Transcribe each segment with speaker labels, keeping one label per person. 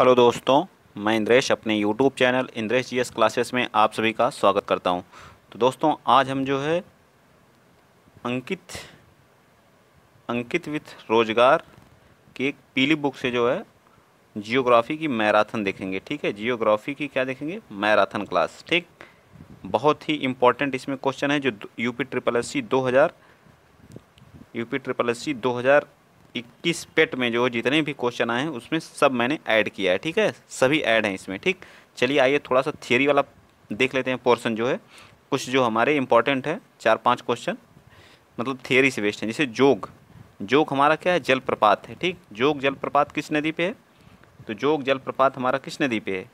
Speaker 1: hello दोस्तों मैं इंद्रेश अपने YouTube channel Indresh S classes में आप सभी का स्वागत करता हूं तो दोस्तों आज हम जो है अंकित अंकित विथ रोजगार की एक पीली बुक से जो है जियोग्राफी की मैराथन देखेंगे ठीक है जियोग्राफी की क्या देखेंगे मैराथन क्लास ठीक बहुत ही इम्पोर्टेंट इसमें क्वेश्चन है जो यूपी ट्रिपल एस सी दो हज़ार यूपी ट्रिपल एस सी दो हज़ार इक्कीस पेट में जो जितने भी क्वेश्चन आए हैं उसमें सब मैंने ऐड किया है ठीक है सभी ऐड हैं इसमें ठीक चलिए आइए थोड़ा सा थियरी वाला देख लेते हैं पोर्सन जो है कुछ जो हमारे इंपॉर्टेंट है चार पाँच क्वेश्चन मतलब थियरी से बेस्ट हैं जैसे जोग जोग हमारा क्या है जलप्रपात है ठीक जोग जलप्रपात किस नदी पे है तो जोग जलप्रपात हमारा किस नदी पे है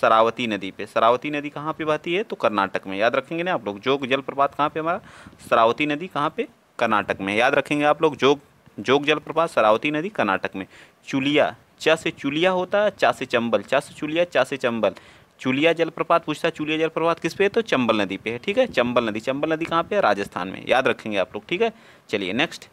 Speaker 1: सरावती नदी पे सरावती नदी कहाँ पे बहती है तो कर्नाटक में याद रखेंगे ना आप लोग जोग जलप्रपात कहाँ पे हमारा सरावती नदी कहाँ पे कर्नाटक में याद रखेंगे आप लोग जोग जोग जलप्रपात सरावती नदी कर्नाटक में चुलिया चा से चुलिया होता है चा से चंबल चा से चुलिया चा से चंबल चुलिया जलप्रपात पूछता चुलिया जलप्रपात किस पे है तो चंबल नदी पे है ठीक है चंबल नदी चंबल नदी कहाँ पे है राजस्थान में याद रखेंगे आप लोग ठीक है चलिए नेक्स्ट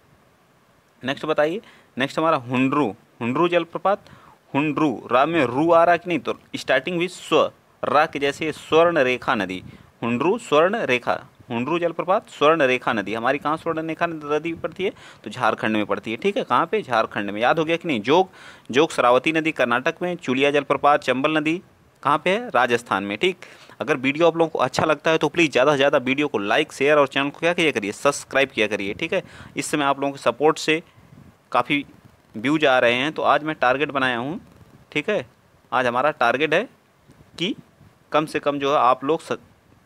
Speaker 1: नेक्स्ट बताइए नेक्स्ट हमारा हुंड्रू हुंड्रू जलप्रपात हुंड्रू रा में रू आ रहा कि नहीं तो स्टार्टिंग भी स्व रा के जैसे स्वर्ण रेखा नदी हुंड्रू स्वर्ण रेखा हुंडरू जलप्रपात स्वर्ण रेखा नदी हमारी कहाँ स्वर्ण रेखा नदी पड़ती है तो झारखंड में पड़ती है ठीक है कहाँ पे झारखंड में याद हो गया कि नहीं जोग जोग सरावती नदी कर्नाटक में चुलिया जलप्रपात चंबल नदी कहाँ पे है राजस्थान में ठीक अगर वीडियो आप लोगों को अच्छा लगता है तो प्लीज़ ज़्यादा से ज़्यादा वीडियो को लाइक शेयर और चैनल को क्या किया करिए सब्सक्राइब किया करिए ठीक है इस समय आप लोगों के सपोर्ट से काफ़ी व्यूज आ रहे हैं तो आज मैं टारगेट बनाया हूँ ठीक है आज हमारा टारगेट है कि कम से कम जो है आप लोग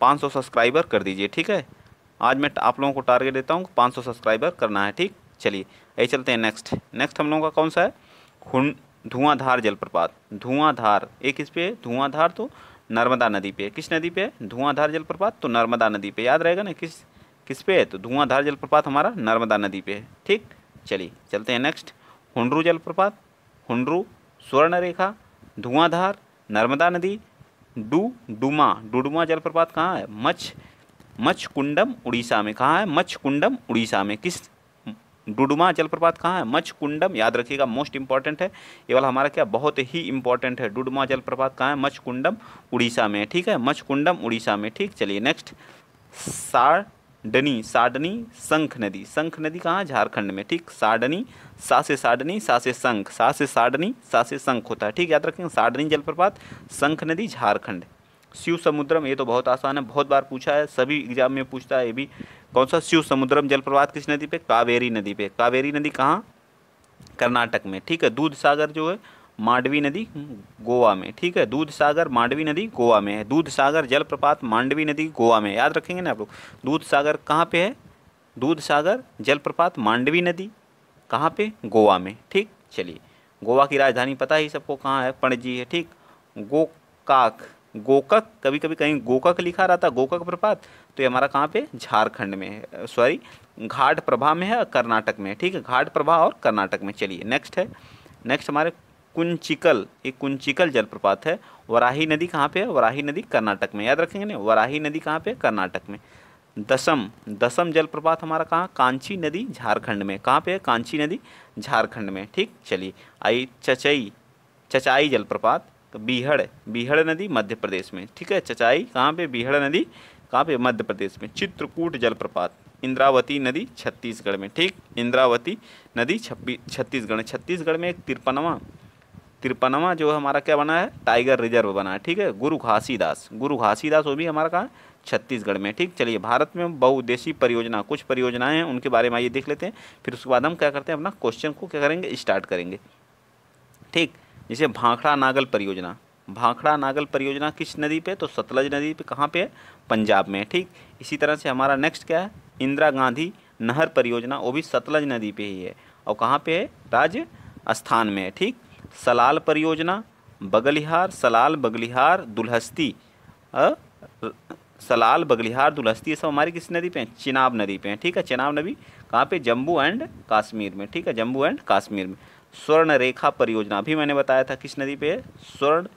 Speaker 1: 500 सब्सक्राइबर कर दीजिए ठीक है आज मैं आप लोगों को टारगेट देता हूँ 500 सब्सक्राइबर करना है ठीक चलिए यही चलते हैं नेक्स्ट नेक्स्ट हम लोगों का कौन सा है धुआंधार जलप्रपात धुआंधार एक इस पे धुआंधार तो नर्मदा नदी पे किस नदी पे है धुआंधार जलप्रपात तो नर्मदा नदी पे याद रहेगा ना किस किस पे है तो धुआंधार जलप्रपात हमारा नर्मदा नदी पे है ठीक चलिए चलते हैं नेक्स्ट हुंडरू जलप्रपात हुंडरू स्वर्ण रेखा धुआंधार नर्मदा नदी डू डुमा डुडुमा जलप्रपात कहाँ है मच्छ मच्छ कुंडम उड़ीसा में कहाँ है मच्छ कुंडम उड़ीसा में किस डुडुमा जलप्रपात कहाँ है मच्छ कुंडम याद रखिएगा मोस्ट इंपॉर्टेंट है ये वाला हमारा क्या बहुत ही इंपॉर्टेंट है डुडुमा जलप्रपात कहाँ है मच्छ कुंडम उड़ीसा में ठीक है मच्छ कुंडम उड़ीसा में ठीक चलिए नेक्स्ट सार डनी साडनी संख नदी संख नदी कहाँ झारखंड में ठीक साडनी सा से साडनी सा से संख सा से साडनी सा से संख होता है ठीक याद रखेंगे साडनी जलप्रपात संख नदी झारखंड शिव समुद्रम ये तो बहुत आसान है बहुत बार पूछा है सभी एग्जाम में पूछता है ये भी कौन सा शिव समुद्रम जलप्रपात किस नदी पे कावेरी नदी पे कावेरी नदी कहाँ कर्नाटक में ठीक है दूध सागर जो है मांडवी नदी गोवा में ठीक है दूध सागर मांडवी नदी गोवा में है दूध सागर जलप्रपात मांडवी नदी गोवा में याद रखेंगे ना आप लोग दूध सागर कहाँ पे है दूध सागर जलप्रपात मांडवी नदी कहाँ पे गोवा में ठीक चलिए गोवा की राजधानी पता ही सबको कहाँ है पणजी है ठीक गोकाक गोकक कभी कभी कहीं गोकक लिखा रहा था गोकक प्रपात तो ये हमारा कहाँ पे झारखंड में सॉरी घाट प्रभा में है कर्नाटक में ठीक है घाट प्रभा और कर्नाटक में चलिए नेक्स्ट है नेक्स्ट हमारे कुंचिकल एक कुंचिकल जलप्रपात है वराही नदी कहाँ पे है वराही नदी कर्नाटक में याद रखेंगे ना वराही नदी कहाँ पे है कर्नाटक में दसम दसम जलप्रपात हमारा कहाँ कांची नदी झारखंड में कहाँ पे है कांची नदी झारखंड में ठीक चलिए आई चचई चचाई जलप्रपात तो बीहड़ बीहड़ नदी मध्य प्रदेश में ठीक है चचाई कहाँ पे बीहड़ नदी कहाँ पे मध्य प्रदेश में चित्रकूट जलप्रपात इंद्रावती नदी छत्तीसगढ़ में ठीक इंद्रावती नदी छब्बीस छत्तीसगढ़ छत्तीसगढ़ में एक तिरपनवा तिरपनवा जो हमारा क्या बना है टाइगर रिजर्व बना है ठीक है गुरु घासीदास गुरु घासीदास वो भी हमारा कहाँ छत्तीसगढ़ में ठीक चलिए भारत में बहुउद्देशीय परियोजना कुछ परियोजनाएं हैं उनके बारे में आइए देख लेते हैं फिर उसके बाद हम क्या करते हैं अपना क्वेश्चन को क्या करेंगे स्टार्ट करेंगे ठीक जैसे भाखड़ा नागल परियोजना भाखड़ा नागल परियोजना किस नदी पे तो सतलज नदी पे कहाँ पे है पंजाब में ठीक इसी तरह से हमारा नेक्स्ट क्या है इंदिरा गांधी नहर परियोजना वो भी सतलज नदी पे ही है और कहाँ पे है राजस्थान में है ठीक सलाल परियोजना बगलिहार सलाल बगलिहार दुलहस्ती सलाल बगलिहार दुलहस्ती ये सब हमारी किस नदी पे हैं चिनाब नदी पे हैं ठीक है चिनाब नदी कहाँ पे जम्मू एंड कश्मीर में ठीक है जम्मू एंड कश्मीर में स्वर्ण रेखा परियोजना अभी मैंने बताया था किस नदी पे है स्वर्ण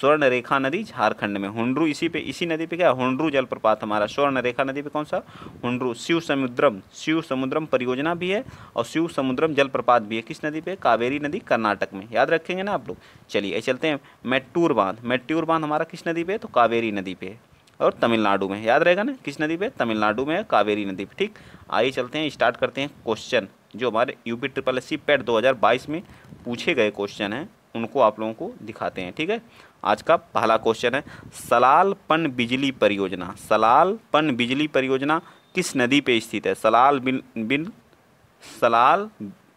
Speaker 1: स्वर्ण रेखा नदी झारखंड में हुंड्रू इसी पे इसी नदी पे क्या हुंड्रू जलप्रपात हमारा स्वर्ण रेखा नदी पे कौन सा हुंड्रू शिव समुद्रम शिव समुद्रम परियोजना भी है और शिव समुद्रम जलप्रपात भी है किस नदी पे कावेरी नदी कर्नाटक में याद रखेंगे ना आप लोग चलिए चलते हैं मेट्टूर बांध मेट्टूर बांध हमारा किस नदी पे है तो कावेरी नदी पे और तमिलनाडु में याद रहेगा ना किस नदी पे तमिलनाडु में है कावेरी नदी पे ठीक आइए चलते हैं स्टार्ट करते हैं क्वेश्चन जो हमारे UP triple S C PET बाईस में पूछे गए क्वेश्चन हैं उनको आप लोगों को दिखाते हैं ठीक है आज का पहला क्वेश्चन है सलाल पन बिजली परियोजना सलाल पन बिजली परियोजना किस नदी पे स्थित है सलाल बिन बिन सलाल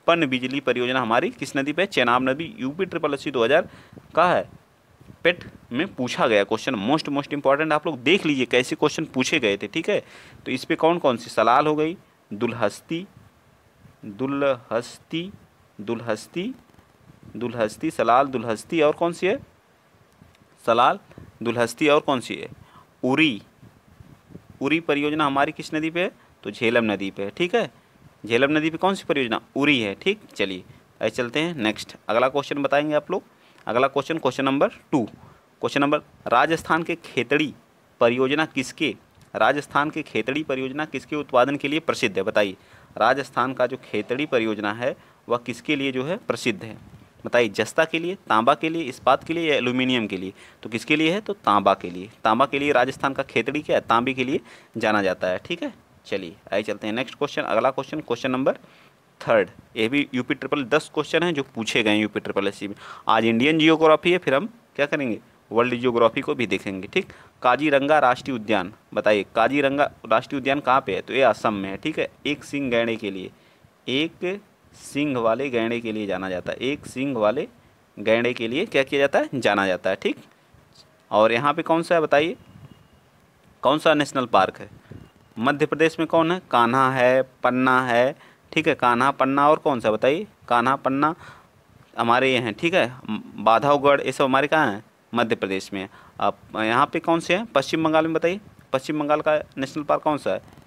Speaker 1: पन बिजली परियोजना हमारी किस नदी पे चेनाब नदी यूपी ट्रिपल अस्सी दो हज़ार का है पेट में पूछा गया क्वेश्चन मोस्ट मोस्ट इंपॉर्टेंट आप लोग देख लीजिए कैसे क्वेश्चन पूछे गए थे ठीक है तो इस पर कौन कौन सी सलाल हो गई दुल्हस्ती दुलहस्ती दुल्हस्ती दुलहस्ती सलाल दुलहस्ती और कौन सी है सलाल दुलहस्ती और कौन सी है उरी उरी परियोजना हमारी किस नदी पे है तो झेलम नदी पे है ठीक है झेलम नदी पे कौन सी परियोजना उरी है ठीक चलिए ऐसे चलते हैं नेक्स्ट अगला क्वेश्चन बताएंगे आप लोग अगला question question number two question number Rajasthan के खेतड़ी परियोजना किसके राजस्थान के खेतड़ी परियोजना किसके उत्पादन के लिए प्रसिद्ध है बताइए राजस्थान का जो खेतड़ी परियोजना है वह किसके लिए जो है प्रसिद्ध है बताइए जस्ता के लिए तांबा के लिए इस्पात के लिए या एल्यूमिनियम के लिए तो किसके लिए है तो तांबा के लिए तांबा के लिए राजस्थान का खेतड़ी क्या है तांबे के लिए जाना जाता है ठीक है चलिए आइए चलते हैं नेक्स्ट क्वेश्चन अगला क्वेश्चन क्वेश्चन नंबर थर्ड ये भी यूपी ट्रिपल दस क्वेश्चन हैं जो पूछे गए हैं यूपी ट्रिपल एस में आज इंडियन जियोग्राफी है फिर हम क्या करेंगे वर्ल्ड जियोग्राफी को भी देखेंगे ठीक काजीरंगा राष्ट्रीय उद्यान बताइए काजीरंगा राष्ट्रीय उद्यान कहाँ पे है तो ये असम में है ठीक है एक सिंह गैणे के लिए एक सिंह वाले गैंडे के लिए जाना जाता है एक सिंह वाले गैंडे के लिए क्या किया जाता है जाना जाता है ठीक और यहाँ पे कौन सा है बताइए कौन सा नेशनल पार्क है मध्य प्रदेश में कौन है कान्हा है पन्ना है ठीक है कान्हा पन्ना और कौन सा बताइए कान्हा पन्ना हमारे ये हैं ठीक है बाधवगढ़ ये सब हमारे कहाँ हैं मध्य प्रदेश में अब यहाँ पे कौन से हैं पश्चिम बंगाल में बताइए पश्चिम बंगाल का नेशनल पार्क कौन सा है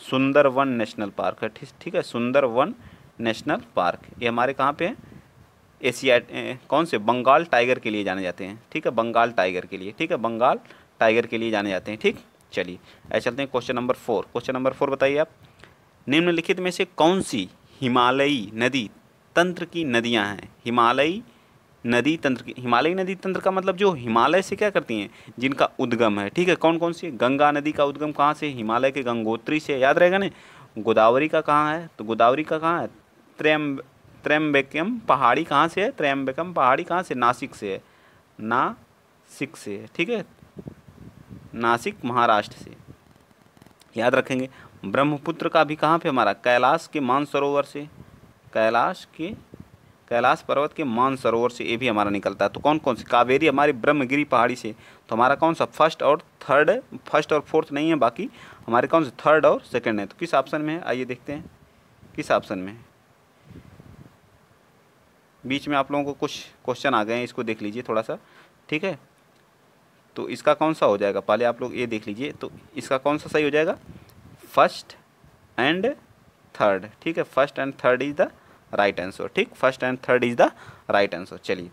Speaker 1: सुंदरवन नेशनल पार्क है ठीक ठीक है सुंदरवन नेशनल पार्क ये हमारे कहाँ पे हैं एशिया कौन से बंगाल टाइगर के लिए जाने जाते हैं ठीक है बंगाल टाइगर के लिए ठीक है बंगाल टाइगर के लिए जाने जाते हैं ठीक चलिए ऐसे चलते हैं question number four question number four बताइए आप निम्नलिखित में से कौन सी हिमालयी नदी तंत्र की नदियाँ हैं हिमालयी नदी तंत्र की हिमालयी नदी तंत्र का मतलब जो हिमालय से क्या करती हैं जिनका उद्गम है ठीक है कौन कौन सी गंगा नदी का उद्गम कहाँ से हिमालय के गंगोत्री से याद रहेगा ना गोदावरी का कहाँ है तो गोदावरी का कहाँ है त्रैम त्रैम्बेकम पहाड़ी कहाँ से है त्रैम्बेकम पहाड़ी कहाँ से नासिक से है नासिक से है ठीक है नासिक महाराष्ट्र से याद रखेंगे ब्रह्मपुत्र का भी कहाँ पे हमारा कैलाश के मानसरोवर से कैलाश के कैलाश पर्वत के मानसरोवर से ये भी हमारा निकलता है तो कौन कौन से कावेरी हमारी ब्रह्मगिरी पहाड़ी से तो हमारा कौन सा फर्स्ट और थर्ड फर्स्ट और फोर्थ नहीं है बाकी हमारे कौन से थर्ड और सेकेंड है तो किस ऑप्शन में है आइए देखते हैं किस ऑप्शन में है बीच में आप लोगों को कुछ क्वेश्चन आ गए हैं इसको देख लीजिए थोड़ा सा ठीक है तो इसका कौन सा हो जाएगा पहले आप लोग ये देख लीजिए तो इसका कौन सा सही हो जाएगा फर्स्ट एंड थर्ड ठीक है first and third is the right answer ठीक first and third is the right answer चलिए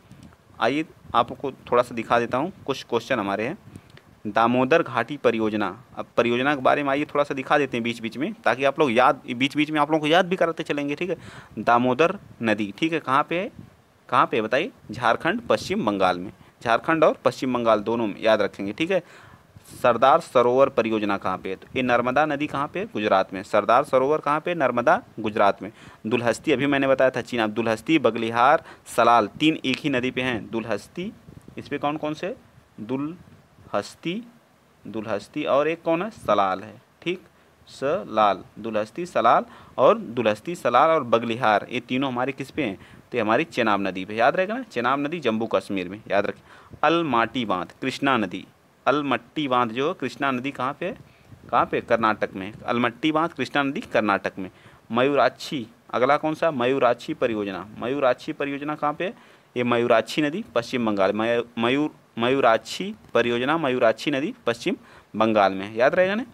Speaker 1: आइए आपको थोड़ा सा दिखा देता हूँ कुछ क्वेश्चन हमारे हैं दामोदर घाटी परियोजना अब परियोजना के बारे में आइए थोड़ा सा दिखा देते हैं बीच बीच में ताकि आप लोग याद बीच बीच में आप लोगों को याद भी कराते चलेंगे ठीक है दामोदर नदी ठीक है कहाँ पे है कहाँ पे बताइए झारखंड पश्चिम बंगाल में झारखंड और पश्चिम बंगाल दोनों में याद रखेंगे ठीक है सरदार सरोवर परियोजना कहाँ पे है तो ये नर्मदा नदी कहाँ पे है गुजरात में सरदार सरोवर कहाँ पे नर्मदा गुजरात में दुलहस्ती अभी मैंने बताया था चीन अब दुलहस्ती बगलिहार सलाल तीन एक ही नदी पे हैं दुलहस्ती इस पर कौन कौन से दुलहस्ती दुलहस्ती और एक कौन है सलाल है ठीक सलाल दुलहस्ती सलाल और दुलहस्ती सलाल और बगलिहार ये तीनों हमारे किस पे हैं तो ये हमारी चेनाब नदी पे याद रहेगा ना चेनाब नदी जम्मू कश्मीर में याद रखें अलमाटी बांध कृष्णा नदी अलमट्टी बांध जो कृष्णा नदी कहाँ पे कहाँ पे कर्नाटक में अलमट्टी बांध कृष्णा नदी कर्नाटक में मयूराक्षी अगला कौन सा मयूराक्षी परियोजना मयूराक्षी परियोजना कहाँ पे ये मयूराक्षी नदी पश्चिम बंगाल मयूर मयूर मयूराक्षी परियोजना मयूराक्षी नदी पश्चिम बंगाल में याद रहेगा ना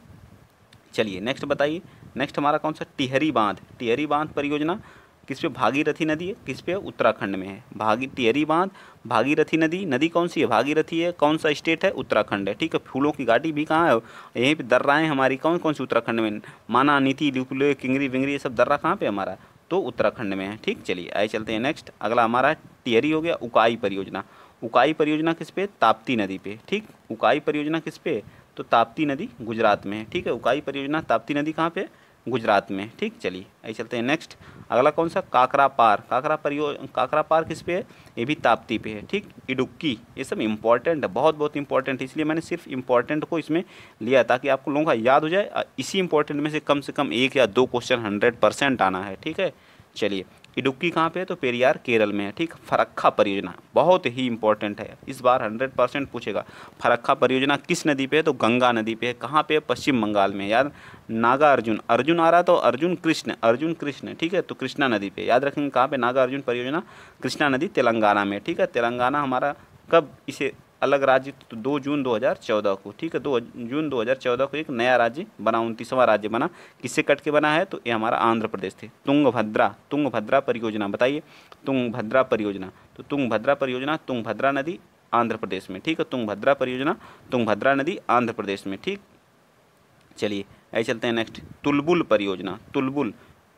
Speaker 1: चलिए नेक्स्ट बताइए नेक्स्ट हमारा कौन सा टिहरी बांध टिहरी बांध परियोजना किस पे भागीरथी नदी है किस पे उत्तराखंड में है भागी टिहरी बांध भागीरथी नदी नदी कौन सी है भागीरथी है कौन सा स्टेट है उत्तराखंड है ठीक है फूलों की घाटी भी कहाँ है यहीं पे दर्राएँ हमारी कौन कौन सी उत्तराखंड में माना नीति लिपुले किंगरी विंगरी ये सब दर्रा कहाँ पर हमारा तो उत्तराखंड में है ठीक चलिए आए चलते हैं नेक्स्ट अगला हमारा टिहरी हो गया उकाई परियोजना उकाई परियोजना किस पे ताप्ती नदी पे ठीक उकाई परियोजना किस पे तो ताप्ती नदी गुजरात में है ठीक है उकाई परियोजना ताप्ती नदी कहाँ पे है गुजरात में ठीक चलिए आइए चलते हैं नेक्स्ट अगला कौन सा काकरा पार काकरा पर काकरा पार किस पे है ये भी ताप्ती पे है ठीक इडुक्की ये सब इम्पॉर्टेंट है बहुत बहुत इंपॉर्टेंट है इसलिए मैंने सिर्फ इम्पॉर्टेंट को इसमें लिया ताकि आपको लोगों का याद हो जाए इसी इंपॉर्टेंट में से कम से कम एक या दो क्वेश्चन हंड्रेड परसेंट आना है ठीक है चलिए इडुक्की कहाँ पे है तो पेरियार केरल में है ठीक फरक्खा परियोजना बहुत ही इंपॉर्टेंट है इस बार हंड्रेड परसेंट पूछेगा फरक्खा परियोजना किस नदी पे है तो गंगा नदी पे है कहाँ पे है पश्चिम बंगाल में यार नागा अर्जुन अर्जुन आ रहा तो अर्जुन कृष्ण अर्जुन कृष्ण ठीक है तो कृष्णा नदी पे याद रखेंगे कहाँ पे नागा अर्जुन परियोजना कृष्णा नदी तेलंगाना में ठीक है तेलंगाना हमारा कब इसे अलग राज्य तो दो जून 2014 को ठीक है दो जून 2014 को एक नया राज्य बना उनतीसवां राज्य बना किससे कट के बना है तो ये हमारा आंध्र प्रदेश थे तुंगभद्रा तुंगभद्रा परियोजना बताइए तुंगभद्रा परियोजना तो तुंगभद्रा परियोजना तुंगभद्रा नदी आंध्र प्रदेश में ठीक है तुंगभद्रा परियोजना तुंगभद्रा नदी आंध्र प्रदेश में ठीक चलिए आइए चलते हैं नेक्स्ट तुलबुल परियोजना तुलबुल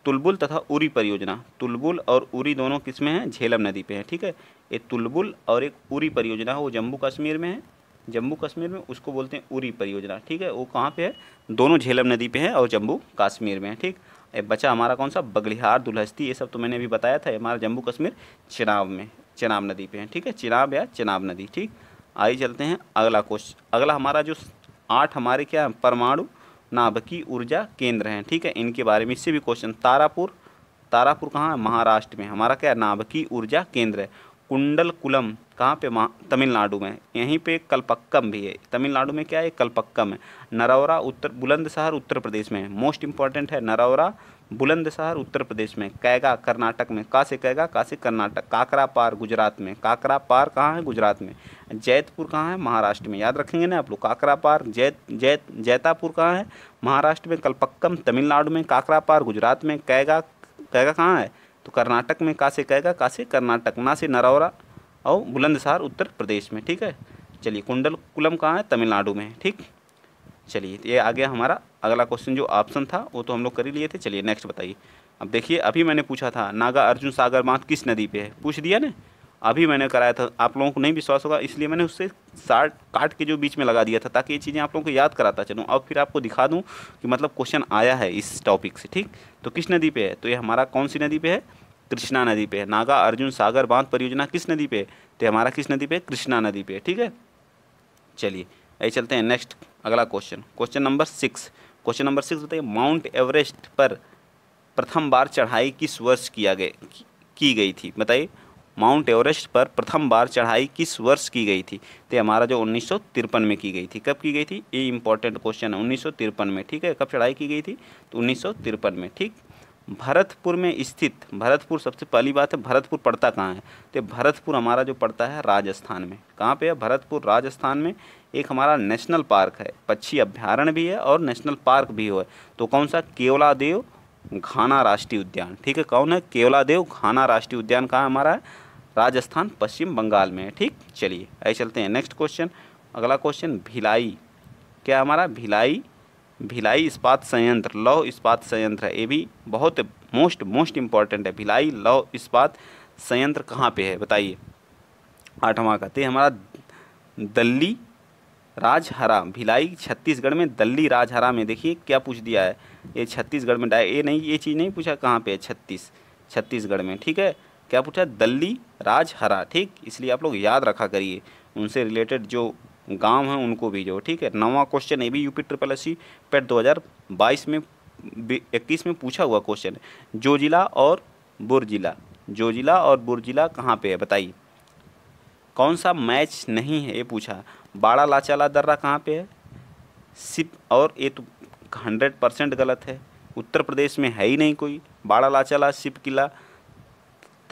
Speaker 1: तुलबुल तथा उरी परियोजना तुलबुल और उरी दोनों किस में हैं झेलम नदी पे हैं ठीक है एक तुलबुल और एक उरी परियोजना है वो जम्मू कश्मीर में है जम्मू कश्मीर में उसको बोलते हैं उरी परियोजना ठीक है वो कहाँ पे है दोनों झेलम नदी पे है और जम्मू कश्मीर में है ठीक ये बचा हमारा कौन सा बगलिहार दुलहस्ती ये सब तो मैंने अभी बताया था हमारा जम्मू कश्मीर चिनाब में चिनाब नदी पर है ठीक है चिनाब या चिनाब नदी ठीक आइए चलते हैं अगला क्वेश्चन अगला हमारा जो आठ हमारे क्या परमाणु नाभकी ऊर्जा केंद्र हैं ठीक है इनके बारे में इससे भी क्वेश्चन तारापुर तारापुर कहाँ है महाराष्ट्र में हमारा क्या है नाभकी ऊर्जा केंद्र है कुंडल कुलम कहाँ पे तमिलनाडु में यहीं पे कलपक्कम भी है तमिलनाडु में क्या है कलपक्कम है नरौरा उत्तर बुलंदशहर उत्तर प्रदेश में मोस्ट इंपॉर्टेंट है नरौरा बुलंदशहर उत्तर प्रदेश में कैगा कर्नाटक में कहाँ से कैगा का से कर्नाटक काकरा पार गुजरात में काकरा पार कहाँ है गुजरात में जैतपुर कहाँ है महाराष्ट्र में याद रखेंगे ना आप लोग काकरा पार जैत जैत जैतापुर कहाँ है महाराष्ट्र में कलपक्कम तमिलनाडु में काकरा पार गुजरात में कैगा कैगा कहाँ है तो कर्नाटक में कहाँ से कैगा का से कर्नाटक ना से नरौरा और बुलंदशहर उत्तर प्रदेश में ठीक है चलिए कुंडल कुलम कहाँ है तमिलनाडु में ठीक चलिए तो ये आ गया हमारा अगला क्वेश्चन जो ऑप्शन था वो तो हम लोग कर ही लिए थे चलिए नेक्स्ट बताइए अब देखिए अभी मैंने पूछा था नागा अर्जुन सागर बांध किस नदी पे है पूछ दिया ना अभी मैंने कराया था आप लोगों को नहीं विश्वास होगा इसलिए मैंने उससे साट काट के जो बीच में लगा दिया था ताकि ये चीज़ें आप लोगों को याद कराता चलूँ और फिर आपको दिखा दूँ कि मतलब क्वेश्चन आया है इस टॉपिक से ठीक तो किस नदी पर है तो ये हमारा कौन सी नदी पे है कृष्णा नदी पर है नागा अर्जुन सागर बांध परियोजना किस नदी पर है तो हमारा किस नदी पर है कृष्णा नदी पर है ठीक है चलिए आइए चलते हैं नेक्स्ट अगला question question number six question number six बताइए माउंट एवरेस्ट पर प्रथम बार चढ़ाई किस वर्ष किया गया की गई थी बताइए माउंट एवरेस्ट पर प्रथम बार चढ़ाई किस वर्ष की गई थी तो हमारा जो उन्नीस में की गई थी कब की गई थी ये इंपॉर्टेंट क्वेश्चन है उन्नीस में ठीक है कब चढ़ाई की गई थी तो उन्नीस में ठीक भरतपुर में स्थित भरतपुर सबसे पहली बात है भरतपुर पड़ता कहाँ है तो भरतपुर हमारा जो पड़ता है राजस्थान में कहाँ पे है भरतपुर राजस्थान में एक हमारा नेशनल पार्क है पक्षी अभ्यारण्य भी है और नेशनल पार्क भी हो है तो कौन सा केवला देव घाना राष्ट्रीय उद्यान ठीक है कौन है केवला देव घाना राष्ट्रीय उद्यान कहाँ हमारा है राजस्थान पश्चिम बंगाल में है ठीक चलिए आइए चलते हैं नेक्स्ट क्वेश्चन अगला क्वेश्चन भिलाई क्या हमारा भिलाई भिलाई इस्पात संयंत्र लौह इस्पात संयंत्र ये भी बहुत मोस्ट मोस्ट इम्पॉर्टेंट है भिलाई लौह इस्पात संयंत्र कहाँ पे है बताइए आठवां कहते हैं हमारा दल्ली राजहरा भिलाई छत्तीसगढ़ में दल्ली राजहरा में देखिए क्या पूछ दिया है ये छत्तीसगढ़ में डाय ये नहीं ये चीज़ नहीं पूछा कहाँ पे है छत्तीस छत्तीसगढ़ में ठीक है क्या पूछा दल्ली राजहरा ठीक इसलिए आप लोग याद रखा करिए उनसे रिलेटेड जो गांव हैं उनको भेजो ठीक है नवा क्वेश्चन ए भी UP triple S C PET दो हज़ार बाईस में इक्कीस में पूछा हुआ क्वेश्चन है जो जिला और बुर जिला जो जिला और बुर जिला कहाँ पे है बताइए कौन सा मैच नहीं है ये पूछा बाड़ा लाचाला दर्रा कहाँ पे है सिप और ये तो हंड्रेड परसेंट गलत है उत्तर प्रदेश में है ही नहीं कोई बाड़ा लाचाला सिप किला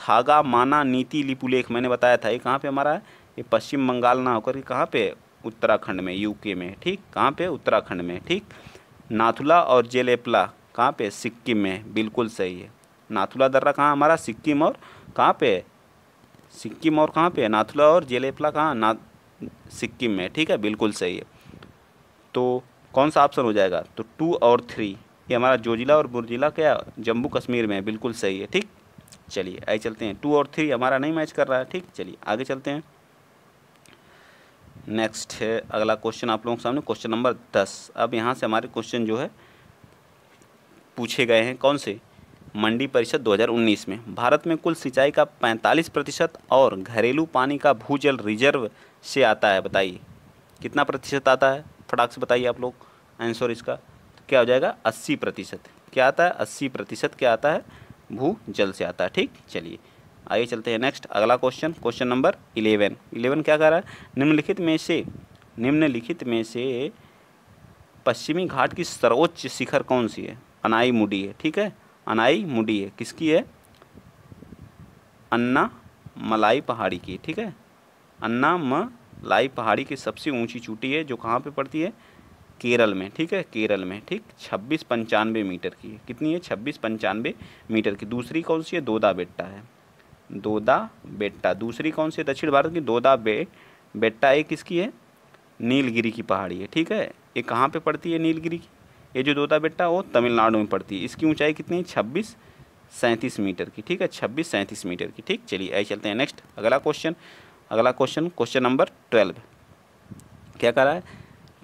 Speaker 1: थागा माना नीति लिपुलेख मैंने बताया था ये कहाँ पे हमारा है ये पश्चिम बंगाल ना होकर के कहाँ पे उत्तराखंड में यूके में ठीक कहाँ पे उत्तराखंड में ठीक नाथुला और जेलेपला कहाँ पे सिक्किम में बिल्कुल सही है नाथुला दर्रा कहाँ हमारा सिक्किम और कहाँ पे सिक्किम और कहाँ पे नाथुला और जेलेपला कहाँ ना सिक्किम में ठीक है बिल्कुल सही है तो कौन सा ऑप्शन हो जाएगा तो टू और थ्री ये हमारा जोजिला और बुरजिला क्या जम्मू कश्मीर में बिल्कुल सही है ठीक चलिए आइए चलते हैं टू और थ्री हमारा नहीं मैच कर रहा है ठीक चलिए आगे चलते हैं नेक्स्ट है अगला क्वेश्चन आप लोगों के सामने क्वेश्चन नंबर दस अब यहाँ से हमारे क्वेश्चन जो है पूछे गए हैं कौन से मंडी परिषद 2019 में भारत में कुल सिंचाई का 45 प्रतिशत और घरेलू पानी का भूजल रिजर्व से आता है बताइए कितना प्रतिशत आता है फटाक से बताइए आप लोग आंसर इसका तो क्या हो जाएगा 80 प्रतिशत क्या आता है 80 प्रतिशत क्या आता है भू जल से आता है ठीक चलिए आइए चलते हैं नेक्स्ट अगला question question number eleven eleven क्या कह रहा है निम्नलिखित में से निम्नलिखित में से पश्चिमी घाट की सर्वोच्च शिखर कौन सी है अनाई मुडी है ठीक है अनाई मुडी है किसकी है अन्ना मलाई पहाड़ी की ठीक है अन्ना मलाई पहाड़ी की सबसे ऊंची चोटी है जो कहाँ पे पड़ती है केरल में ठीक है केरल में ठीक छब्बीस पंचानवे मीटर की है कितनी है छब्बीस पंचानवे मीटर की दूसरी कौन सी है दोदा बेट्टा है दोदा बेट्टा दूसरी कौन सी है दक्षिण भारत की दोदा बे बेट्टा एक किसकी है नीलगिरी की पहाड़ी है ठीक है ये कहाँ पे पड़ती है नीलगिरी की ये जो दोदा बेट्टा वो तमिलनाडु में पड़ती है इसकी ऊंचाई कितनी है छब्बीस सैंतीस मीटर की ठीक है छब्बीस सैंतीस मीटर की ठीक चलिए आई चलते हैं नेक्स्ट अगला क्वेश्चन अगला क्वेश्चन क्वेश्चन नंबर ट्वेल्व क्या करा है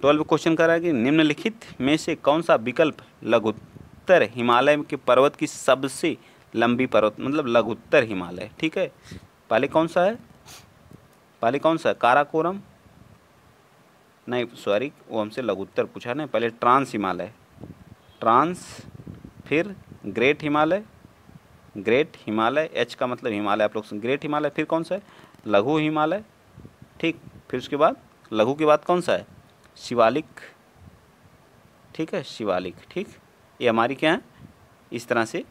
Speaker 1: ट्वेल्व क्वेश्चन कर रहा है कि निम्नलिखित में से कौन सा विकल्प लघुत्तर हिमालय के पर्वत की सबसे लंबी पर्वत मतलब लघुत्तर हिमालय ठीक है पहले कौन सा है पहले कौन सा है काराकोरम नहीं सॉरी वो हमसे लघुत्तर पूछा ना पहले ट्रांस हिमालय ट्रांस फिर great Himalaya great Himalaya H का मतलब हिमालय आप लोग ग्रेट हिमालय फिर कौन सा है लघु हिमालय ठीक फिर उसके बाद लघु के बाद कौन सा है शिवालिक ठीक है शिवालिक ठीक ये हमारी क्या है इस तरह से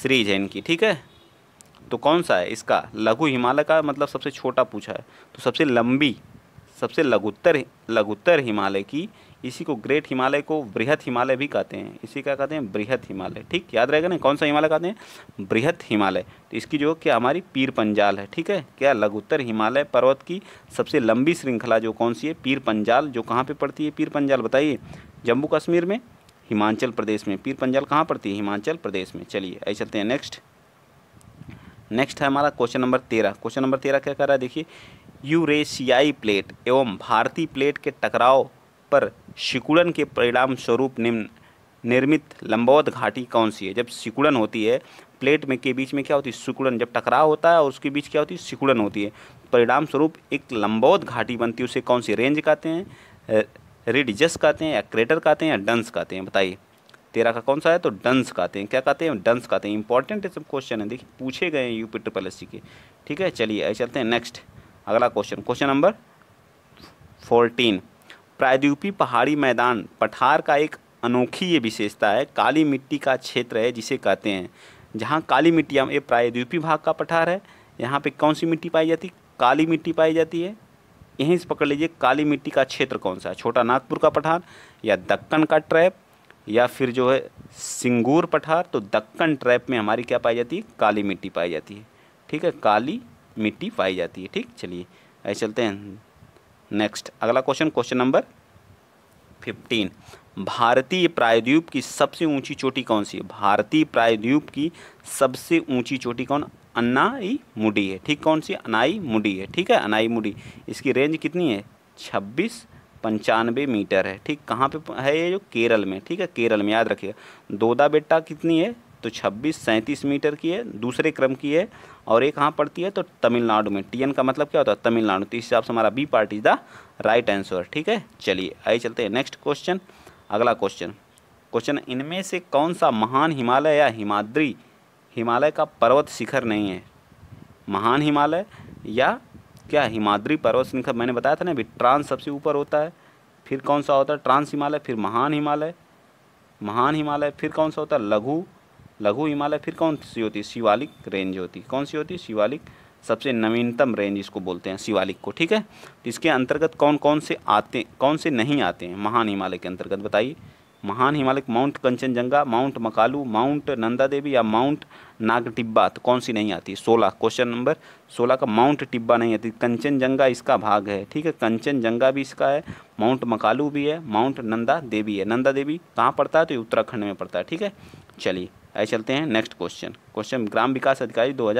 Speaker 1: श्री जैन की ठीक है तो कौन सा है इसका लघु हिमालय का मतलब सबसे छोटा पूछा है तो सबसे लंबी सबसे लघुत्तर लघुत्तर हिमालय की इसी को ग्रेट हिमालय को बृहत हिमालय भी कहते हैं इसी क्या कहते हैं बृहत हिमालय ठीक याद रहेगा ना कौन सा हिमालय कहते हैं बृहत हिमालय तो इसकी जो क्या हमारी पीर पंजाल है ठीक है क्या लघुत्तर हिमालय पर्वत की सबसे लंबी श्रृंखला जो कौन सी है पीर पंजाल जो कहाँ पर पड़ती है पीर पंजाल बताइए जम्मू कश्मीर में हिमाचल प्रदेश में पीर पंजाल कहाँ पड़ती है हिमाचल प्रदेश में चलिए आई चलते हैं नेक्स्ट नेक्स्ट है हमारा क्वेश्चन नंबर तेरह क्वेश्चन नंबर तेरह क्या कर रहा है देखिए यूरेशियाई प्लेट एवं भारतीय प्लेट के टकराव पर शिकुड़न के परिणाम स्वरूप निम्न निर्मित लंबौत घाटी कौन सी है जब सिकुड़न होती है प्लेट में के बीच में क्या होती है सिकुड़न जब टकराव होता है और उसके बीच क्या होती है सिकुड़न होती है परिणाम स्वरूप एक लंबौत घाटी बनती है उसे कौन सी रेंज कहते हैं रेडिजस कहते हैं या क्रेटर कहते हैं या डंस कहते हैं बताइए तेरह का कौन सा है तो डंस कहते हैं क्या कहते हैं डंस कहते हैं इंपॉर्टेंट सब क्वेश्चन है देखिए पूछे गए हैं यूपी ट्रिपल एस के ठीक है चलिए चलते हैं नेक्स्ट अगला क्वेश्चन क्वेश्चन नंबर फोर्टीन प्रायद्वीपी पहाड़ी मैदान पठार का एक अनोखी ये विशेषता है काली मिट्टी का क्षेत्र है जिसे कहते हैं जहाँ काली मिट्टी ये प्रायद्वीपी भाग का पठार है यहाँ पर कौन सी मिट्टी पाई जाती काली मिट्टी पाई जाती है यहीं से पकड़ लीजिए काली मिट्टी का क्षेत्र कौन सा है छोटा नागपुर का पठार या दक्कन का ट्रैप या फिर जो है सिंगूर पठार तो दक्कन ट्रैप में हमारी क्या पाई जाती है काली मिट्टी पाई जाती है ठीक है काली मिट्टी पाई जाती है ठीक चलिए आइए चलते हैं नेक्स्ट अगला क्वेश्चन क्वेश्चन नंबर फिफ्टीन भारतीय प्रायद्वीप की सबसे ऊंची चोटी कौन सी है भारतीय प्रायद्वीप की सबसे ऊंची चोटी कौन अनाई मुडी है ठीक कौन सी अनाई मुडी है ठीक है अनाई मुडी इसकी रेंज कितनी है छब्बीस पंचानवे मीटर है ठीक कहाँ पे है ये जो केरल में ठीक है केरल में याद रखिएगा दोदा बेटा कितनी है तो छब्बीस सैंतीस मीटर की है दूसरे क्रम की है और ये कहाँ पड़ती है तो तमिलनाडु में टीएन का मतलब क्या होता है तमिलनाडु तो इस हिसाब से हमारा B part is the right answer ठीक है चलिए आइए चलते हैं नेक्स्ट क्वेश्चन अगला क्वेश्चन क्वेश्चन इनमें से कौन सा महान हिमालय या हिमाद्री हिमालय का पर्वत शिखर नहीं है महान हिमालय या क्या हिमाद्री पर्वत शिखर मैंने बताया था ना अभी ट्रांस सबसे ऊपर होता है फिर कौन सा होता है ट्रांस हिमालय फिर महान हिमालय महान हिमालय फिर कौन सा होता है लघु लघु हिमालय फिर कौन सी होती है शिवालिक रेंज होती है कौन सी होती है शिवालिक सबसे नवीनतम रेंज इसको बोलते हैं शिवालिक को ठीक है तो इसके अंतर्गत कौन कौन से आते कौन से नहीं आते हैं महान हिमालय के अंतर्गत बताइए महान Himalaya mount Kanchenjunga mount Makalu mount Nanda Devi या माउंट नाग टिब्बा तो कौन सी नहीं आती सोलह क्वेश्चन नंबर सोलह का माउंट टिब्बा नहीं आती कंचनजंगा इसका भाग है ठीक है कंचनजंगा भी इसका है माउंट मकालू भी है माउंट नंदा देवी है नंदा देवी कहाँ पड़ता है तो उत्तराखंड में पड़ता है ठीक है चलिए आए चलते हैं नेक्स्ट क्वेश्चन क्वेश्चन ग्राम विकास अधिकारी दो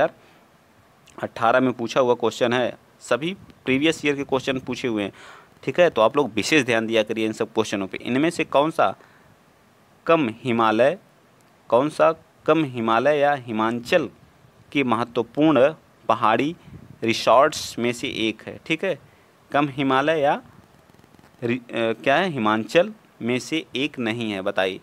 Speaker 1: में पूछा हुआ क्वेश्चन है सभी प्रीवियस ईयर के क्वेश्चन पूछे हुए हैं ठीक है तो आप लोग विशेष ध्यान दिया करिए इन सब क्वेश्चनों पे इनमें से कौन सा कम हिमालय कौन सा कम हिमालय या हिमांचल की महत्वपूर्ण पहाड़ी रिसॉर्ट्स में से एक है ठीक है कम हिमालय या रि, आ, क्या है हिमाचल में से एक नहीं है बताइए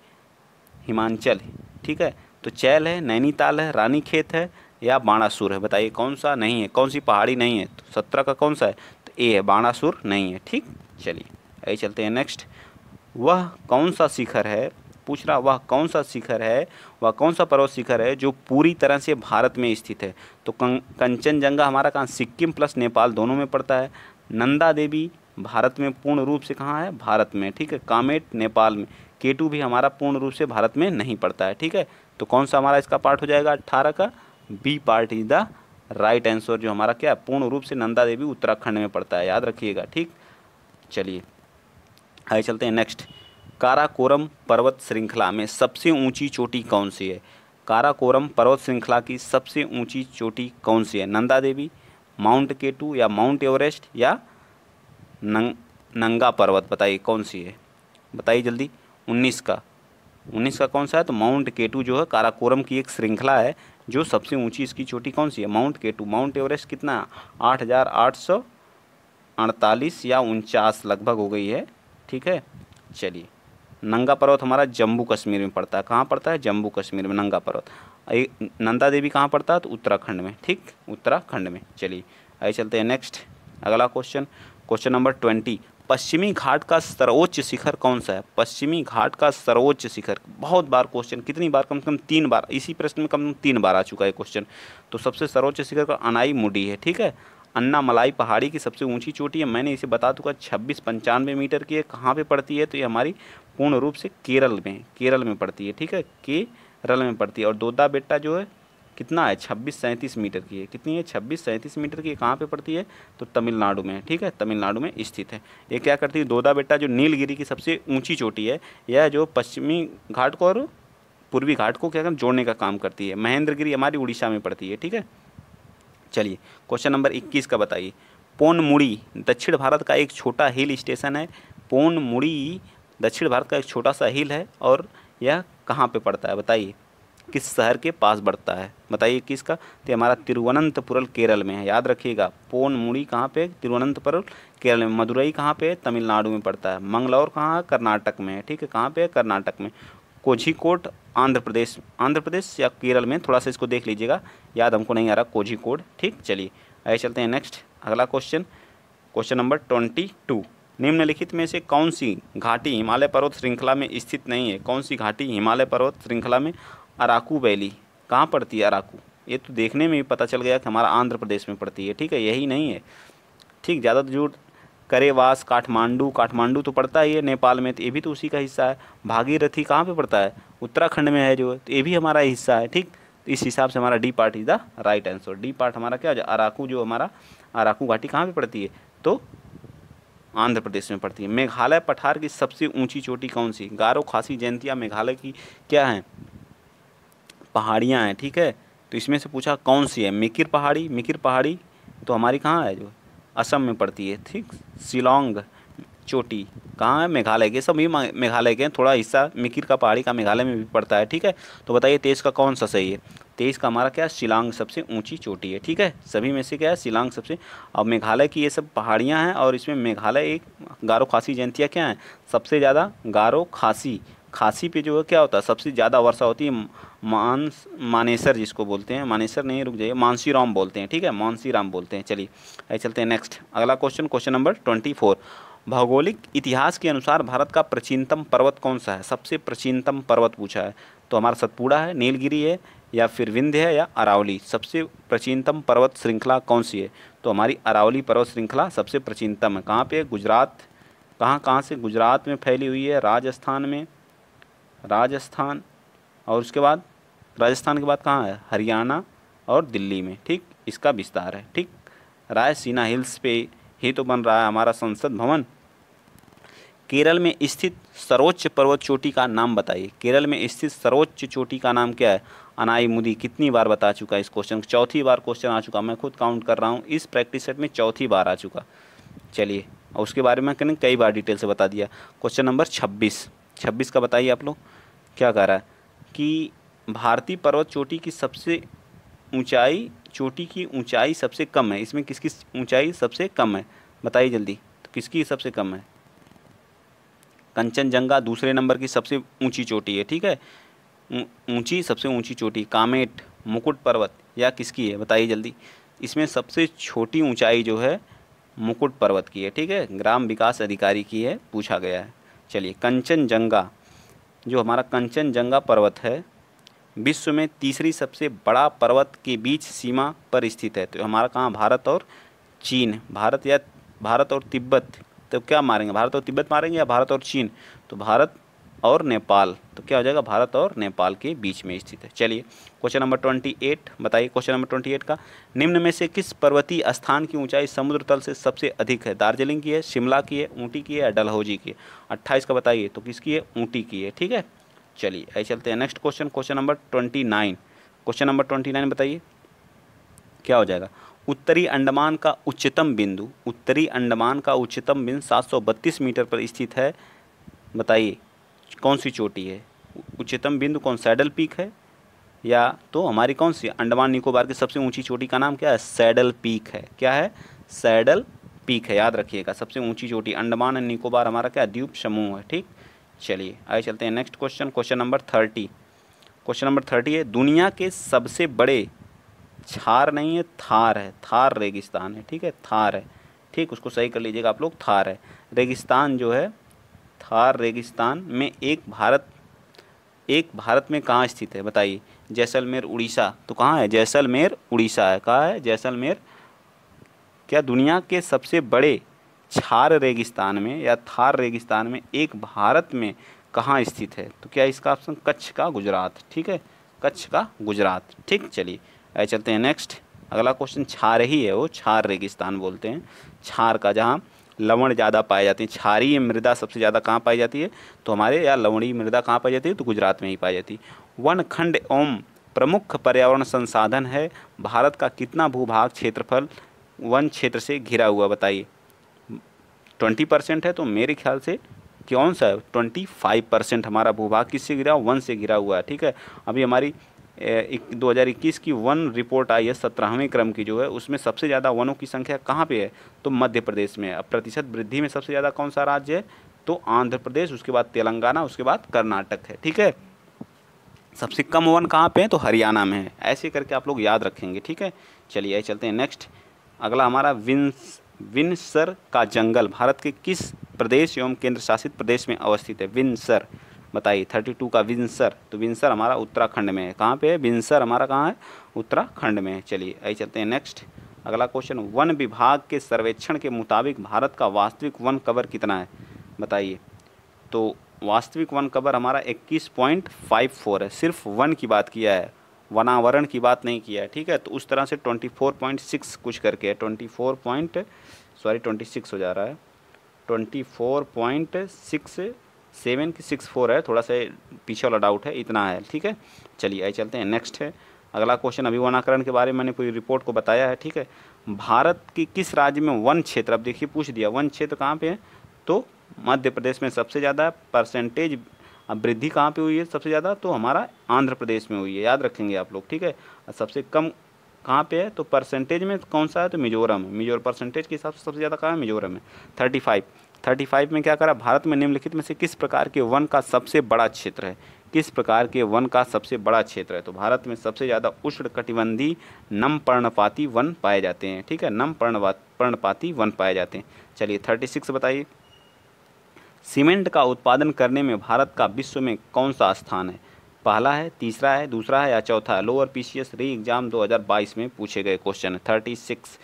Speaker 1: हिमाचल ठीक है तो चैल है नैनीताल है रानीखेत है या बाणासुर है बताइए कौन सा नहीं है कौन सी पहाड़ी नहीं है तो सत्रह का कौन सा है तो ए है बाणासुर नहीं है ठीक चलिए आइए चलते हैं नेक्स्ट वह कौन सा शिखर है पूछ रहा वह कौन सा शिखर है वह कौन सा पर्वत शिखर है जो पूरी तरह से भारत में स्थित है तो कंचनजंगा हमारा कहाँ सिक्किम प्लस नेपाल दोनों में पड़ता है नंदा देवी भारत में पूर्ण रूप से कहाँ है भारत में ठीक है कामेट नेपाल में केटू भी हमारा पूर्ण रूप से भारत में नहीं पड़ता है ठीक है तो कौन सा हमारा इसका पार्ट हो जाएगा अट्ठारह का B part is the right answer जो हमारा क्या है पूर्ण रूप से नंदा देवी उत्तराखंड में पड़ता है याद रखिएगा ठीक चलिए आगे चलते हैं नेक्स्ट काराकोरम पर्वत श्रृंखला में सबसे ऊंची चोटी कौन सी है काराकोरम पर्वत श्रृंखला की सबसे ऊंची चोटी कौन सी है नंदा देवी माउंट केटू या माउंट एवरेस्ट या नंग नंगा पर्वत बताइए कौन सी है बताइए जल्दी उन्नीस का उन्नीस का कौन सा है तो माउंट केटू जो है काराकोरम की एक श्रृंखला है जो सबसे ऊंची इसकी चोटी कौन सी है माउंट केटू माउंट एवरेस्ट कितना आठ हज़ार आठ सौ अड़तालीस या उनचास लगभग हो गई है ठीक है चलिए नंगा पर्वत हमारा जम्मू कश्मीर में पड़ता है कहाँ पड़ता है जम्मू कश्मीर में नंगा पर्वत नंदा देवी कहाँ पड़ता है तो उत्तराखंड में ठीक उत्तराखंड में चलिए आइए चलते हैं नेक्स्ट अगला क्वेश्चन क्वेश्चन नंबर ट्वेंटी पश्चिमी घाट का सर्वोच्च शिखर कौन सा है पश्चिमी घाट का सर्वोच्च शिखर बहुत बार क्वेश्चन कितनी बार कम से कम तीन बार इसी प्रश्न में कम से कम तीन बार आ चुका है क्वेश्चन तो सबसे सर्वोच्च शिखर का अनाई मुडी है ठीक है अन्ना मलाई पहाड़ी की सबसे ऊंची चोटी है मैंने इसे बता दूंगा छब्बीस पंचानवे मीटर की है कहाँ पर पड़ती है तो ये हमारी पूर्ण रूप से केरल में केरल में पड़ती है ठीक है केरल में पड़ती है और दोदा बेट्टा जो है कितना है छब्बीस सैंतीस मीटर की है कितनी है छब्बीस सैंतीस मीटर की कहाँ पे पड़ती है तो तमिलनाडु में ठीक है तमिलनाडु में स्थित है ये क्या करती है दोदा बेट्टा जो नीलगिरी की सबसे ऊंची चोटी है यह जो पश्चिमी घाट को और पूर्वी घाट को क्या कर जोड़ने का काम करती है महेंद्रगिरी हमारी उड़ीसा में पड़ती है ठीक है चलिए क्वेश्चन नंबर इक्कीस का बताइए पोनमुड़ी दक्षिण भारत का एक छोटा हिल स्टेशन है पोनमुड़ी दक्षिण भारत का एक छोटा सा हिल है और यह कहाँ पे पड़ता है बताइए किस शहर के पास बढ़ता है बताइए किसका तो हमारा तिरुवनंतपुरम केरल में है याद रखिएगा पोनमुड़ी कहाँ पे तिरुवनंतपुरम केरल में मदुरई कहाँ पे तमिलनाडु में पड़ता है मंगलौर कहाँ कर्नाटक में है ठीक है कहाँ पे कर्नाटक में कोझिकोट आंध्र प्रदेश आंध्र प्रदेश या केरल में थोड़ा सा इसको देख लीजिएगा याद हमको नहीं आ रहा कोझिकोड ठीक चलिए आइए चलते हैं नेक्स्ट अगला question question number twenty two निम्नलिखित में से कौन सी घाटी हिमालय पर्वत श्रृंखला में स्थित नहीं है कौन सी घाटी हिमालय पर्वत श्रृंखला में अराकू वैली कहाँ पड़ती है अराकू ये तो देखने में भी पता चल गया कि हमारा आंध्र प्रदेश में पड़ती है ठीक है यही नहीं है ठीक ज़्यादा जोर करेवास काठमांडू काठमांडू तो पड़ता ही है नेपाल में तो ये भी तो उसी का हिस्सा है भागीरथी कहाँ पर पड़ता है उत्तराखंड में है जो तो ये भी हमारा हिस्सा है ठीक तो इस हिसाब से हमारा D part is the right answer D part हमारा क्या हो जाए अराकू जो हमारा अराकू घाटी कहाँ पर पड़ती है तो आंध्र प्रदेश में पड़ती है मेघालय पठार की सबसे ऊंची चोटी कौन सी गारो खासी जयंतिया मेघालय की क्या है पहाड़ियाँ हैं ठीक है तो इसमें से पूछा कौन सी है मिकिर पहाड़ी मिकिर पहाड़ी तो हमारी कहाँ है जो असम में पड़ती है ठीक शिलोंग चोटी कहाँ है मेघालय के सभी मेघालय के थोड़ा हिस्सा मिकिर का पहाड़ी का मेघालय में भी पड़ता है ठीक है तो बताइए तेज का कौन सा सही है तेईस का हमारा क्या है शिलांग सबसे ऊंची चोटी है ठीक है सभी में से क्या है शिलांग सबसे अब मेघालय की ये सब पहाड़ियाँ हैं और इसमें मेघालय एक गारो खासी जयंतियाँ क्या हैं सबसे ज़्यादा गारो खासी खासी पे जो है क्या होता है सबसे ज़्यादा वर्षा होती है मानस मानेसर जिसको बोलते हैं मानेसर नहीं रुक जाइए मानसी राम बोलते हैं ठीक है मानसी राम बोलते हैं चलिए आइए चलते हैं नेक्स्ट अगला question question number twenty four भौगोलिक इतिहास के अनुसार भारत का प्राचीनतम पर्वत कौन सा है सबसे प्राचीनतम पर्वत पूछा है तो हमारा सतपुड़ा है नीलगिरी है या फिर विंध्य है या अरावली सबसे प्राचीनतम पर्वत श्रृंखला कौन सी है तो हमारी अरावली पर्वत श्रृंखला सबसे प्राचीनतम है कहाँ पे गुजरात कहाँ कहाँ से गुजरात में फैली हुई है राजस्थान में राजस्थान और उसके बाद राजस्थान के बाद कहाँ है हरियाणा और दिल्ली में ठीक इसका विस्तार है ठीक रायसीना हिल्स पे ही तो बन रहा है हमारा संसद भवन केरल में स्थित सर्वोच्च पर्वत चोटी का नाम बताइए केरल में स्थित सर्वोच्च चोटी का नाम क्या है अनाई मुदी कितनी बार बता चुका इस क्वेश्चन चौथी बार क्वेश्चन आ चुका मैं खुद काउंट कर रहा हूँ इस प्रैक्टिस सेट में चौथी बार आ चुका चलिए और उसके बारे में कहीं कई बार डिटेल से बता दिया क्वेश्चन नंबर छब्बीस छब्बीस का बताइए आप लोग क्या कह रहा है कि भारतीय पर्वत चोटी की सबसे ऊंचाई चोटी की ऊंचाई सबसे कम है इसमें किसकी ऊंचाई सबसे कम है बताइए जल्दी तो किसकी सबसे कम है कंचनजंगा दूसरे नंबर की सबसे ऊंची चोटी है ठीक है ऊंची सबसे ऊंची चोटी कामेट मुकुट पर्वत या किसकी है बताइए जल्दी इसमें सबसे छोटी ऊंचाई जो है मुकुट पर्वत की है ठीक है ग्राम विकास अधिकारी की है पूछा गया है चलिए कंचनजंगा जो हमारा कंचनजंगा पर्वत है विश्व में तीसरी सबसे बड़ा पर्वत के बीच सीमा पर स्थित है तो हमारा कहाँ भारत और चीन भारत या भारत और तिब्बत तो क्या मारेंगे भारत और तिब्बत मारेंगे या भारत और चीन तो भारत और नेपाल तो क्या हो जाएगा भारत और नेपाल के बीच में स्थित है चलिए क्वेश्चन नंबर ट्वेंटी एट बताइए क्वेश्चन नंबर ट्वेंटी एट का निम्न में से किस पर्वतीय स्थान की ऊंचाई समुद्र तल से सबसे अधिक है दार्जिलिंग की है शिमला की है ऊँटी की है या डलहौजी की है अट्ठाईस का बताइए तो किसकी है ऊँटी की है ठीक है चलिए आई चलते हैं next question question number twenty nine question number twenty nine बताइए क्या हो जाएगा उत्तरी अंडमान का उच्चतम बिंदु उत्तरी अंडमान का उच्चतम बिंदु सात मीटर पर स्थित है बताइए कौन सी चोटी है उच्चतम बिंदु कौन सैडल पीक है या तो हमारी कौन सी अंडमान निकोबार की सबसे ऊंची चोटी का नाम क्या है सैडल पीक है क्या है सैडल पीक है याद रखिएगा सबसे ऊंची चोटी अंडमान एंड निकोबार हमारा क्या द्वीप समूह है ठीक चलिए आगे चलते हैं next question question number thirty question number thirty है दुनिया के सबसे बड़े छार नहीं है थार है थार रेगिस्तान है ठीक है थार है ठीक उसको सही कर लीजिएगा आप लोग थार है रेगिस्तान जो है थार रेगिस्तान में एक भारत एक भारत में कहाँ स्थित है बताइए जैसलमेर उड़ीसा तो कहाँ है जैसलमेर उड़ीसा है कहाँ है जैसलमेर क्या दुनिया के सबसे बड़े छार रेगिस्तान में या थार रेगिस्तान में एक भारत में कहाँ स्थित है तो क्या इसका ऑप्शन कच्छ का गुजरात ठीक है कच्छ का गुजरात ठीक चलिए आए चलते हैं नेक्स्ट अगला क्वेश्चन छार ही है वो छार रेगिस्तान बोलते हैं छार का जहाँ लवण ज़्यादा पाए जाते हैं क्षारीय मृदा सबसे ज़्यादा कहाँ पाई जाती है तो हमारे यहाँ लवणीय मृदा कहाँ पाई जाती है तो गुजरात में ही पाई जाती है वन खंड ओम प्रमुख पर्यावरण संसाधन है भारत का कितना भूभाग क्षेत्रफल वन क्षेत्र से घिरा हुआ बताइए ट्वेंटी परसेंट है तो मेरे ख्याल से कौन सा ट्वेंटी फाइव परसेंट हमारा भूभाग किससे घिरा वन से घिरा हुआ है ठीक है अभी हमारी 2021 की वन रिपोर्ट आई है सत्रहवें क्रम की जो है उसमें सबसे ज़्यादा वनों की संख्या कहाँ पे है तो मध्य प्रदेश में है अब प्रतिशत वृद्धि में सबसे ज़्यादा कौन सा राज्य है तो आंध्र प्रदेश उसके बाद तेलंगाना उसके बाद कर्नाटक है ठीक है सबसे कम वन कहाँ पे है तो हरियाणा में है ऐसे करके आप लोग याद रखेंगे ठीक है चलिए आइए चलते हैं नेक्स्ट अगला हमारा विंस विनसर का जंगल भारत के किस प्रदेश एवं केंद्र शासित प्रदेश में अवस्थित है विनसर बताइए थर्टी टू का विंसर तो विंसर हमारा उत्तराखंड में है कहाँ पे है विंसर हमारा कहाँ है उत्तराखंड में है चलिए आई चलते हैं नेक्स्ट अगला क्वेश्चन वन विभाग के सर्वेक्षण के मुताबिक भारत का वास्तविक वन कवर कितना है बताइए तो वास्तविक वन कवर हमारा इक्कीस पॉइंट फाइव फोर है सिर्फ वन की बात किया है वनावरण की बात नहीं किया है ठीक है तो उस तरह से ट्वेंटी फोर पॉइंट सिक्स कुछ करके है twenty four point sorry twenty six हो जा रहा है twenty four point six seven की सिक्स फोर है थोड़ा सा पीछे वाला डाउट है इतना है ठीक है चलिए आइए चलते हैं नेक्स्ट है अगला क्वेश्चन अभी वनाकरण के बारे में मैंने पूरी रिपोर्ट को बताया है ठीक है भारत की किस राज्य में वन क्षेत्र अब देखिए पूछ दिया वन क्षेत्र कहाँ पे है तो मध्य प्रदेश में सबसे ज़्यादा परसेंटेज वृद्धि कहाँ पे हुई है सबसे ज़्यादा तो हमारा आंध्र प्रदेश में हुई है याद रखेंगे आप लोग ठीक है सबसे कम कहाँ पे है तो परसेंटेज में कौन सा है तो मिजोरम मिजोरम परसेंटेज के हिसाब से सबसे ज़्यादा कहाँ है मिजोरम है थर्टी फाइव 35 में क्या करा भारत में निम्नलिखित में से किस प्रकार के वन का सबसे बड़ा क्षेत्र है किस प्रकार के वन का सबसे बड़ा क्षेत्र है तो भारत में सबसे ज़्यादा उष्ण कटिबंधी नम पर्णपाती वन पाए जाते हैं ठीक है नम पर्णपाती वन पाए जाते हैं चलिए 36 बताइए सीमेंट का उत्पादन करने में भारत का विश्व में कौन सा स्थान है पहला है तीसरा है दूसरा है या चौथा है लोअर एस री एग्ज़ाम बाईस में पूछे गए क्वेश्चन है थर्टी सिक्स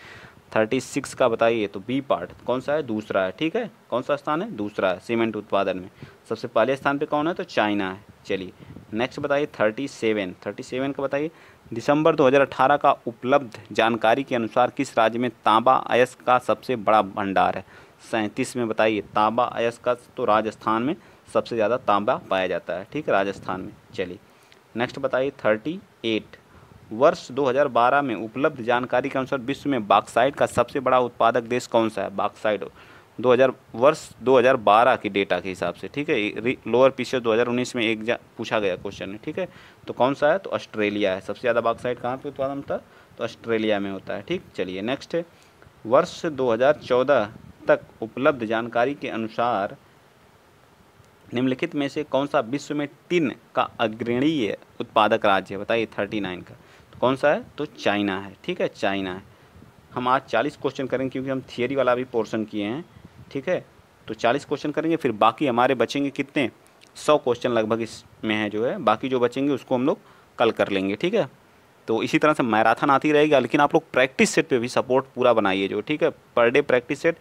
Speaker 1: थर्टी सिक्स का बताइए तो बी पार्ट तो कौन सा है दूसरा है ठीक है कौन सा स्थान है दूसरा है सीमेंट उत्पादन में सबसे पहले स्थान पे कौन है तो चाइना है चलिए नेक्स्ट बताइए थर्टी सेवन थर्टी सेवन का बताइए दिसंबर दो हज़ार अठारह का उपलब्ध जानकारी के अनुसार किस राज्य में तांबा अयस का सबसे बड़ा भंडार है सैंतीस में बताइए तांबा अयस का तो राजस्थान में सबसे ज़्यादा तांबा पाया जाता है ठीक है राजस्थान में चलिए नेक्स्ट बताइए थर्टी एट वर्ष 2012 में उपलब्ध जानकारी के अनुसार विश्व में बाक्साइड का सबसे बड़ा उत्पादक देश कौन सा है बाक्साइड दो वर्ष 2012 के डेटा के हिसाब से ठीक है लोअर पीछे 2019 में एक पूछा गया क्वेश्चन है ठीक है तो कौन सा है तो ऑस्ट्रेलिया है सबसे ज़्यादा बाक्साइड कहाँ पर उत्पादन होता है तो ऑस्ट्रेलिया में होता है ठीक चलिए नेक्स्ट है वर्ष दो तक उपलब्ध जानकारी के अनुसार निम्नलिखित में से कौन सा विश्व में टिन का अग्रणीय उत्पादक राज्य है बताइए थर्टी नाइन का कौन सा है तो चाइना है ठीक है चाइना है हम आज चालीस क्वेश्चन करेंगे क्योंकि हम थियरी वाला भी पोर्शन किए हैं ठीक है तो चालीस क्वेश्चन करेंगे फिर बाकी हमारे बचेंगे कितने सौ क्वेश्चन लगभग इसमें है जो है बाकी जो बचेंगे उसको हम लोग कल कर लेंगे ठीक है तो इसी तरह से मैराथन आती रहेगी लेकिन आप लोग प्रैक्टिस सेट पे भी सपोर्ट पूरा बनाइए जो ठीक है पर डे प्रैक्टिस सेट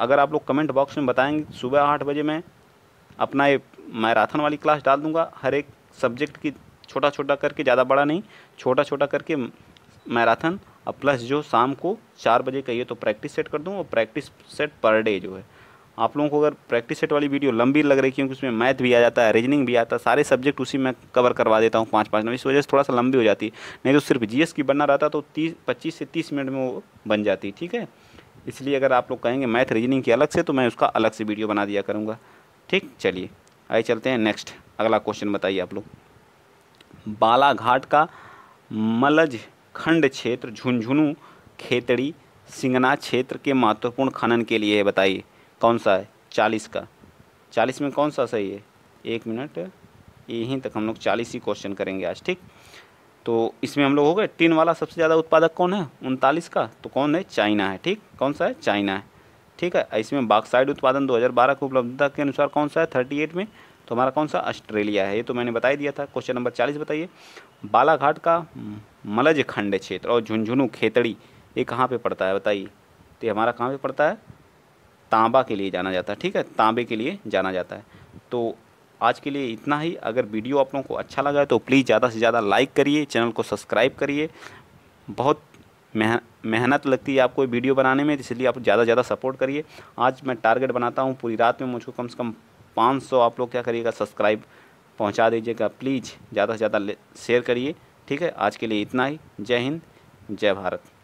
Speaker 1: अगर आप लोग कमेंट बॉक्स में बताएंगे सुबह आठ बजे मैं अपना ये मैराथन वाली क्लास डाल दूंगा हर एक सब्जेक्ट की छोटा छोटा करके ज़्यादा बड़ा नहीं छोटा छोटा करके मैराथन और प्लस जो शाम को चार बजे कहिए तो प्रैक्टिस सेट कर दूँ और प्रैक्टिस सेट पर डे जो है आप लोगों को अगर प्रैक्टिस सेट वाली वीडियो लंबी लग रही क्योंकि उसमें मैथ भी आ जाता है रीजनिंग भी आता है सारे सब्जेक्ट उसी में कवर करवा देता हूँ पाँच पाँच मिनट इस वजह से थोड़ा सा लंबी हो जाती है नहीं तो सिर्फ जी की बनना रहता तो तीस पच्चीस से तीस मिनट में वो बन जाती ठीक है इसलिए अगर आप लोग कहेंगे मैथ रीजनिंग की अलग से तो मैं उसका अलग से वीडियो बना दिया करूँगा ठीक चलिए आइए चलते हैं नेक्स्ट अगला क्वेश्चन बताइए आप लोग बालाघाट का मलज खंड क्षेत्र झुंझुनू खेतड़ी सिंगना क्षेत्र के महत्वपूर्ण खनन के लिए है बताइए कौन सा है चालीस का चालीस में कौन सा सही है एक मिनट यहीं तक हम लोग चालीस ही क्वेश्चन करेंगे आज ठीक तो इसमें हम लोग हो गए टिन वाला सबसे ज़्यादा उत्पादक कौन है उनतालीस का तो कौन है चाइना है ठीक कौन सा है चाइना है ठीक है इसमें बाक्साइड उत्पादन 2012 की उपलब्धता के अनुसार कौन सा है 38 में तो हमारा कौन सा ऑस्ट्रेलिया है ये तो मैंने बताई दिया था क्वेश्चन नंबर चालीस बताइए बालाघाट का मलज खंड क्षेत्र और झुंझुनू खेतड़ी ये कहाँ पे पड़ता है बताइए तो ये हमारा कहाँ पे पड़ता है तांबा के लिए जाना जाता है ठीक है तांबे के लिए जाना जाता है तो आज के लिए इतना ही अगर वीडियो आप लोगों को अच्छा लगा है तो प्लीज़ ज़्यादा से ज़्यादा लाइक करिए चैनल को सब्सक्राइब करिए बहुत मेहनत लगती है आपको वीडियो बनाने में इसलिए आप ज़्यादा से ज़्यादा सपोर्ट करिए आज मैं टारगेट बनाता हूँ पूरी रात में मुझको कम से कम 500 आप लोग क्या करिएगा सब्सक्राइब पहुंचा दीजिएगा प्लीज़ ज़्यादा से ज़्यादा शेयर करिए ठीक है आज के लिए इतना ही जय हिंद जय भारत